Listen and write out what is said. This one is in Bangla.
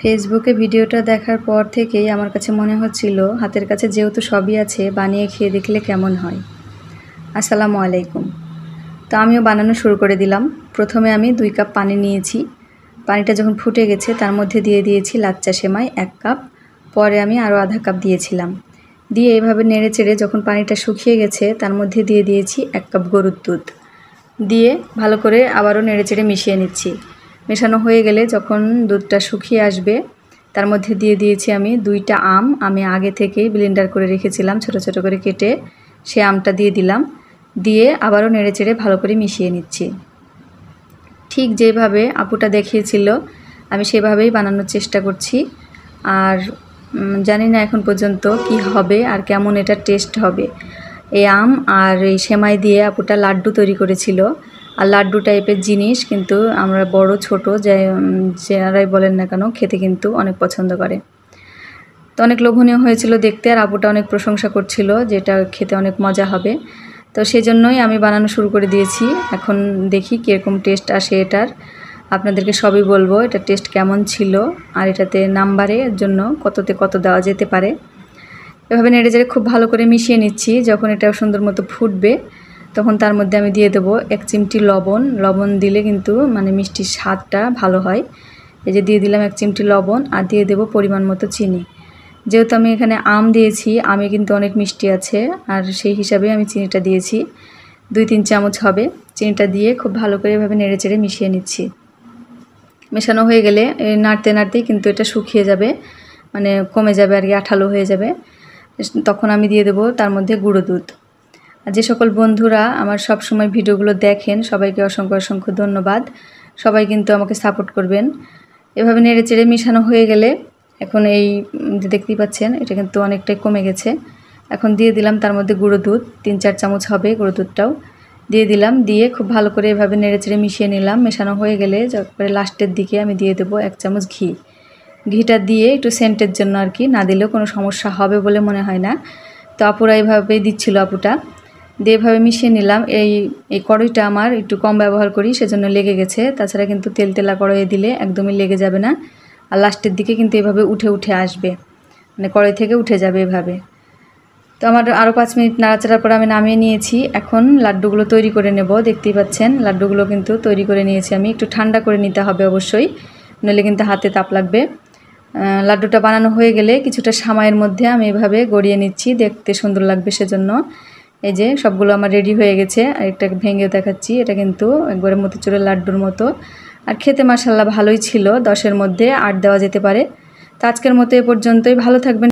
ফেসবুকে ভিডিওটা দেখার পর থেকেই আমার কাছে মনে হচ্ছিল হাতের কাছে যেহেতু সবই আছে বানিয়ে খেয়ে দেখলে কেমন হয় আসসালামু আলাইকুম তো আমিও বানানো শুরু করে দিলাম প্রথমে আমি দুই কাপ পানি নিয়েছি পানিটা যখন ফুটে গেছে তার মধ্যে দিয়ে দিয়েছি লাচ্চা সেমাই এক কাপ পরে আমি আরও আধা কাপ দিয়েছিলাম দিয়ে এইভাবে নেড়ে চেড়ে যখন পানিটা শুকিয়ে গেছে তার মধ্যে দিয়ে দিয়েছি এক কাপ গরুর দুধ দিয়ে ভালো করে আবারও নেড়ে চেড়ে মিশিয়ে নিচ্ছি মেশানো হয়ে গেলে যখন দুধটা শুকিয়ে আসবে তার মধ্যে দিয়ে দিয়েছি আমি দুইটা আম আমি আগে থেকে ব্লেন্ডার করে রেখেছিলাম ছোট ছোট করে কেটে সে আমটা দিয়ে দিলাম দিয়ে আবারও নেড়েচেড়ে ভালো করে মিশিয়ে নিচ্ছি ঠিক যেভাবে আপুটা দেখিয়েছিল আমি সেভাবেই বানানোর চেষ্টা করছি আর জানি না এখন পর্যন্ত কি হবে আর কেমন এটা টেস্ট হবে এই আম আর এই সেমাই দিয়ে আপুটা লাড্ডু তৈরি করেছিল আর লাড্ডু টাইপের জিনিস কিন্তু আমরা বড় ছোট যারাই বলেন না কেন খেতে কিন্তু অনেক পছন্দ করে তো অনেক লোভনীয় হয়েছিল দেখতে আর আপুটা অনেক প্রশংসা করছিল যেটা খেতে অনেক মজা হবে তো সেই জন্যই আমি বানানো শুরু করে দিয়েছি এখন দেখি কীরকম টেস্ট আসে এটার আপনাদেরকে সবই বলবো এটা টেস্ট কেমন ছিল আর এটাতে নাম্বারের জন্য কততে কত দেওয়া যেতে পারে এভাবে নেড়ে জেড়ে খুব ভালো করে মিশিয়ে নিচ্ছি যখন এটা সুন্দর মতো ফুটবে তখন তার মধ্যে আমি দিয়ে দেবো এক চিমটি লবণ লবণ দিলে কিন্তু মানে মিষ্টির স্বাদটা ভালো হয় এই যে দিয়ে দিলাম এক চিমটি লবণ আর দিয়ে দেবো পরিমাণ মতো চিনি যেহেতু আমি এখানে আম দিয়েছি আমে কিন্তু অনেক মিষ্টি আছে আর সেই হিসাবে আমি চিনিটা দিয়েছি দুই তিন চামচ হবে চিনিটা দিয়ে খুব ভালো করে এভাবে নেড়ে চেড়ে মিশিয়ে নিচ্ছি মেশানো হয়ে গেলে নাড়তে নাড়তেই কিন্তু এটা শুকিয়ে যাবে মানে কমে যাবে আর কি আঠালো হয়ে যাবে তখন আমি দিয়ে দেবো তার মধ্যে গুঁড়ো দুধ যে সকল বন্ধুরা আমার সব সময় ভিডিওগুলো দেখেন সবাইকে অসংখ্য অসংখ্য ধন্যবাদ সবাই কিন্তু আমাকে সাপোর্ট করবেন এভাবে নেড়ে চেড়ে মিশানো হয়ে গেলে এখন এই যে দেখতেই পাচ্ছেন এটা কিন্তু অনেকটাই কমে গেছে এখন দিয়ে দিলাম তার মধ্যে গুঁড়ো দুধ তিন চার চামচ হবে গুঁড়ো দুধটাও দিয়ে দিলাম দিয়ে খুব ভালো করে এভাবে নেড়ে চেড়ে মিশিয়ে নিলাম মেশানো হয়ে গেলে তারপরে লাস্টের দিকে আমি দিয়ে দেবো এক চামচ ঘি ঘিটা দিয়ে একটু সেন্টের জন্য আর কি না দিলেও কোনো সমস্যা হবে বলে মনে হয় না তো আপুরা এইভাবেই দিচ্ছিল আপুটা দিয়ে মিশিয়ে নিলাম এই এই কড়াইটা আমার একটু কম ব্যবহার করি সেজন্য লেগে গেছে তাছাড়া কিন্তু তেল তেলা কড়াইয়ে দিলে একদমই লেগে যাবে না আর লাস্টের দিকে কিন্তু এভাবে উঠে উঠে আসবে মানে কড়াই থেকে উঠে যাবে এভাবে তো আমার আরও পাঁচ মিনিট নাড়াচাড়ার পর আমি নামিয়ে নিয়েছি এখন লাড্ডুগুলো তৈরি করে নেব দেখতেই পাচ্ছেন লাড্ডুগুলো কিন্তু তৈরি করে নিয়েছি আমি একটু ঠান্ডা করে নিতে হবে অবশ্যই নইলে কিন্তু হাতে তাপ লাগবে লাড্ডুটা বানানো হয়ে গেলে কিছুটা সামাইয়ের মধ্যে আমি এভাবে গড়িয়ে নিচ্ছি দেখতে সুন্দর লাগবে সেজন্য এই যে সবগুলো আমার রেডি হয়ে গেছে আর একটা ভেঙে দেখাচ্ছি এটা কিন্তু একবারে মতিচুরের লাড্ডুর মতো আর খেতে মাসাল্লাহ ভালোই ছিল দশের মধ্যে আট দেওয়া যেতে পারে তো আজকের মতো এ পর্যন্তই ভালো থাকবেন